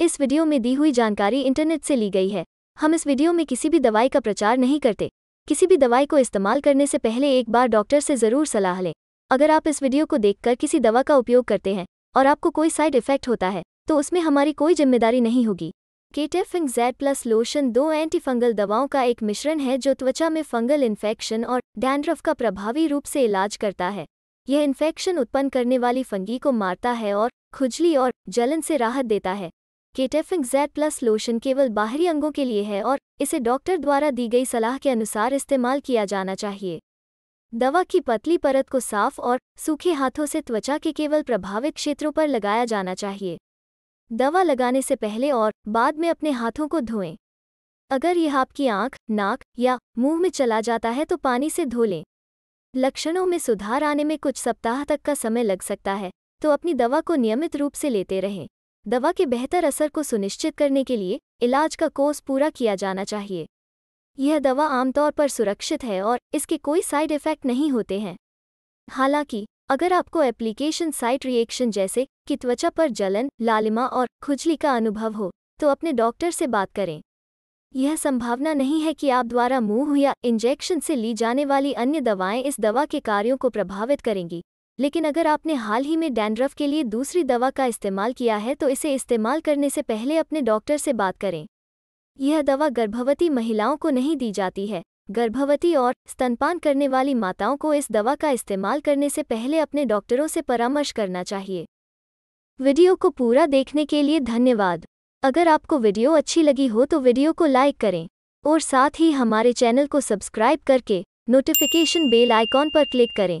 इस वीडियो में दी हुई जानकारी इंटरनेट से ली गई है हम इस वीडियो में किसी भी दवाई का प्रचार नहीं करते किसी भी दवाई को इस्तेमाल करने से पहले एक बार डॉक्टर से ज़रूर सलाह लें अगर आप इस वीडियो को देखकर किसी दवा का उपयोग करते हैं और आपको कोई साइड इफेक्ट होता है तो उसमें हमारी कोई जिम्मेदारी नहीं होगी केटेफिंग जेड प्लस लोशन दो एंटीफंगल दवाओं का एक मिश्रण है जो त्वचा में फंगल इन्फेक्शन और डैंड्रफ का प्रभावी रूप से इलाज करता है यह इन्फेक्शन उत्पन्न करने वाली फंगी को मारता है और खुजली और जलन से राहत देता है केटेफिंग जेड प्लस लोशन केवल बाहरी अंगों के लिए है और इसे डॉक्टर द्वारा दी गई सलाह के अनुसार इस्तेमाल किया जाना चाहिए दवा की पतली परत को साफ और सूखे हाथों से त्वचा के केवल प्रभावित क्षेत्रों पर लगाया जाना चाहिए दवा लगाने से पहले और बाद में अपने हाथों को धोएं अगर यह आपकी आंख, नाक या मुंह में चला जाता है तो पानी से धो लें लक्षणों में सुधार आने में कुछ सप्ताह तक का समय लग सकता है तो अपनी दवा को नियमित रूप से लेते रहें दवा के बेहतर असर को सुनिश्चित करने के लिए इलाज का कोर्स पूरा किया जाना चाहिए यह दवा आमतौर पर सुरक्षित है और इसके कोई साइड इफ़ेक्ट नहीं होते हैं हालांकि अगर आपको एप्लीकेशन साइट रिएक्शन जैसे कि त्वचा पर जलन लालिमा और खुजली का अनुभव हो तो अपने डॉक्टर से बात करें यह संभावना नहीं है कि आप द्वारा मुंह या इंजेक्शन से ली जाने वाली अन्य दवाएं इस दवा के कार्यों को प्रभावित करेंगी लेकिन अगर आपने हाल ही में डैंड्रफ के लिए दूसरी दवा का इस्तेमाल किया है तो इसे इस्तेमाल करने से पहले अपने डॉक्टर से बात करें यह दवा गर्भवती महिलाओं को नहीं दी जाती है गर्भवती और स्तनपान करने वाली माताओं को इस दवा का इस्तेमाल करने से पहले अपने डॉक्टरों से परामर्श करना चाहिए वीडियो को पूरा देखने के लिए धन्यवाद अगर आपको वीडियो अच्छी लगी हो तो वीडियो को लाइक करें और साथ ही हमारे चैनल को सब्सक्राइब करके नोटिफिकेशन बेल आइकॉन पर क्लिक करें